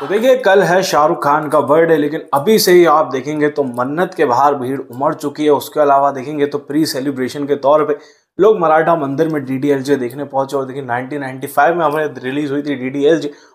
तो देखिए कल है शाहरुख खान का बर्थडे लेकिन अभी से ही आप देखेंगे तो मन्नत के बाहर भीड़ उमड़ चुकी है उसके अलावा देखेंगे तो प्री सेलिब्रेशन के तौर पे लोग मराठा मंदिर में डी देखने पहुंचे और देखिए 1995 में हमें रिलीज़ हुई थी डी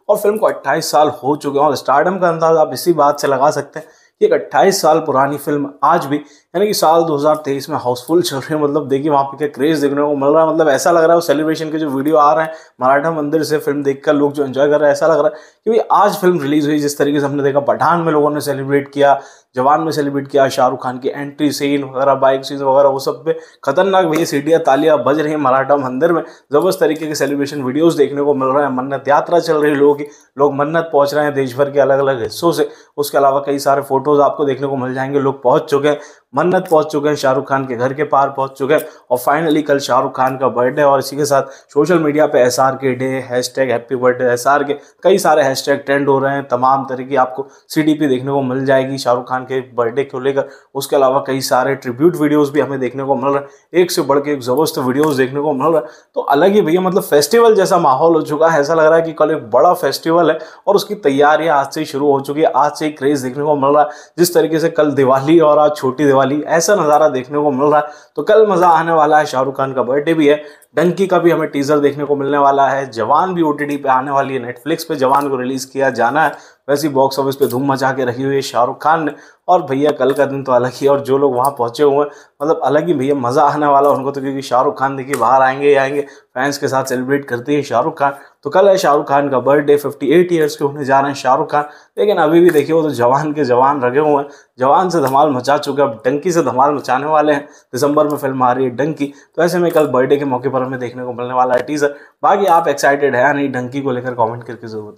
और फिल्म को 28 साल हो चुके हैं और स्टार्डम का अंदाज आप इसी बात से लगा सकते हैं एक अट्ठाईस साल पुरानी फिल्म आज भी यानी कि साल 2023 में हाउसफुल चल रही है मतलब देखिए वहाँ पे क्या क्रेज़ देखने को मिल रहा है मतलब ऐसा लग रहा है वो सेलिब्रेशन के जो वीडियो आ रहे हैं मराठा मंदिर से फिल्म देखकर लोग जो एंजॉय कर रहे हैं ऐसा लग रहा है कि भाई आज फिल्म रिलीज़ हुई जिस तरीके से हमने देखा पठान में लोगों ने सेलिब्रेट किया जवान में सेलिब्रेट किया शाहरुख खान की एंट्री सीन वगैरह बाइक सीन वगैरह वो सब पे खतरनाक भैया सीटियाँ तालियाँ बज रही हैं मराठा मंदिर में ज़बरदस्त तरीके के सेलिब्रेशन वीडियोज़ देखने को मिल रहे हैं मन्नत यात्रा चल रही है लोगों की लोग मन्नत पहुँच रहे हैं देश भर के अलग अलग हिस्सों से उसके अलावा कई सारे फोटो फ़ोटोज़ आपको देखने को मिल जाएंगे लोग पहुंच चुके हैं मन्नत पहुंच चुके हैं शाहरुख खान के घर के पार पहुंच चुके हैं और फाइनली कल शाहरुख खान का बर्थडे और इसी के साथ सोशल मीडिया पे S R K day hashtag happy birthday S R K कई सारे हैश टैग ट्रेंड हो रहे हैं तमाम तरह की आपको सी डी पी देखने को मिल जाएगी शाहरुख खान के बर्थडे को लेकर उसके अलावा कई सारे ट्रिब्यूट वीडियोज़ भी हमें देखने को मिल रहे हैं एक से बढ़ के एक ज़बरदस्त वीडियोज़ देखने को मिल रहा है तो अलग ही भैया मतलब फेस्टिवल जैसा माहौल हो चुका है ऐसा लग रहा है कि कल एक बड़ा फेस्टिवल है और उसकी तैयारियाँ आज से ही शुरू हो चुकी है आज से ही क्रेज़ देखने को मिल रहा है जिस तरीके से कल दिवाली और आज छोटी दिवाली वाली ऐसा नज़ारा देखने को मिल रहा है तो कल मज़ा आने वाला है शाहरुख खान का बर्थडे भी है डंकी का भी हमें टीज़र देखने को मिलने वाला है जवान भी ओ पे आने वाली है नेटफ्लिक्स पे जवान को रिलीज़ किया जाना है वैसे बॉक्स ऑफिस पे धूम मचा के रखी हुई है शाहरुख खान ने और भैया कल का दिन तो अलग ही और जो लोग वहाँ पहुँचे हुए हैं मतलब अलग ही भैया मज़ा आने वाला उनको तो क्योंकि शाहरुख खान देखिए बाहर आएंगे ही आएंगे फैंस के साथ सेलिब्रेट करते हैं शाहरुख खान तो कल है शाहरुख खान का बर्थडे 58 एट ईयर्स के होने जा रहे हैं शाहरुख खान लेकिन अभी भी देखिए वो तो जवान के जवान रखे हुए हैं जवान से धमाल मचा चुके अब डंकी से धमाल मचाने वाले हैं दिसंबर में फिल्म आ रही है डंकी तो ऐसे में कल बर्थडे के मौके पर हमें देखने को मिलने वाला है टीजर बाकी आप एक्साइटेड है या नहीं डंकी को लेकर कॉमेंट करके जरूर